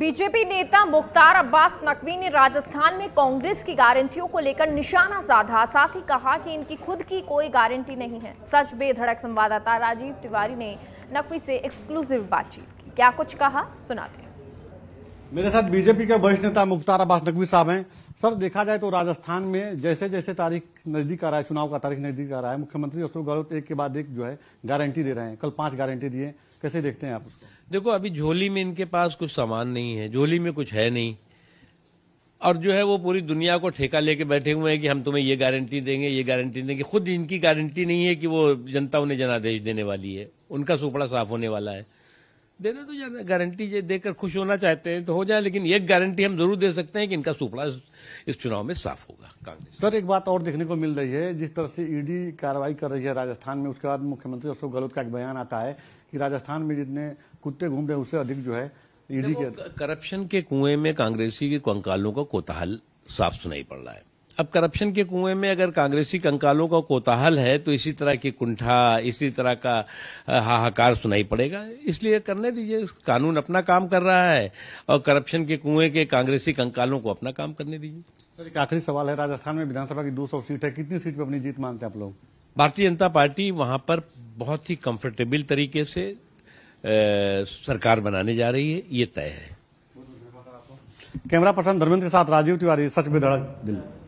BJP नेता मुख्तार अब्बास नकवी ने राजस्थान में कांग्रेस की गारंटियों को लेकर निशाना साधा साथ ही कहा कि इनकी खुद की कोई गारंटी नहीं है सच बेधड़क संवाददाता राजीव तिवारी ने नकवी से एक्सक्लूसिव बातचीत की क्या कुछ कहा सुनाते मेरे साथ बीजेपी के वरिष्ठ नेता मुख्तार अब्बास नकवी साहब हैं सर देखा जाए तो राजस्थान में जैसे जैसे तारीख नजदीक आ रहा है चुनाव का तारीख नजदीक आ रहा है मुख्यमंत्री अशोक गहलोत एक के बाद एक जो है गारंटी दे रहे हैं कल पांच गारंटी दिए कैसे देखते हैं आप उसको देखो अभी झोली में इनके पास कुछ सामान नहीं है झोली में कुछ है नहीं और जो है वो पूरी दुनिया को ठेका लेके बैठे हुए हैं कि हम तुम्हें ये गारंटी देंगे ये गारंटी देंगे खुद इनकी गारंटी नहीं है कि वो जनता उन्हें जनादेश देने वाली है उनका सुपड़ा साफ होने वाला है देने तो जाना गारंटी ये देकर खुश होना चाहते हैं तो हो जाए लेकिन एक गारंटी हम जरूर दे सकते हैं कि इनका सुपड़ा इस, चुनाव में साफ होगा कांग्रेस सर एक बात और देखने को मिल रही है जिस तरह से ईडी कार्रवाई कर रही है राजस्थान में उसके बाद मुख्यमंत्री अशोक गहलोत का एक बयान आता है कि राजस्थान में जितने कुत्ते घूम रहे हैं उससे अधिक जो है ईडी के करप्शन के कुएं में कांग्रेसी के कंकालों का कोताहल साफ सुनाई पड़ रहा है अब करप्शन के कुएं में अगर कांग्रेसी कंकालों का कोताहल है तो इसी तरह की कुंठा इसी तरह का हाहाकार सुनाई पड़ेगा इसलिए करने दीजिए कानून अपना काम कर रहा है और करप्शन के कुएं के कांग्रेसी कंकालों को अपना काम करने दीजिए सर एक आखिरी सवाल है राजस्थान में विधानसभा की 200 सीट है कितनी सीट पर अपनी जीत मानते हैं आप लोग भारतीय जनता पार्टी वहां पर बहुत ही कंफर्टेबल तरीके से ए, सरकार बनाने जा रही है ये तय है कैमरा पर्सन धर्मेंद्र के साथ राजीव तिवारी सच में धड़क दिल्ली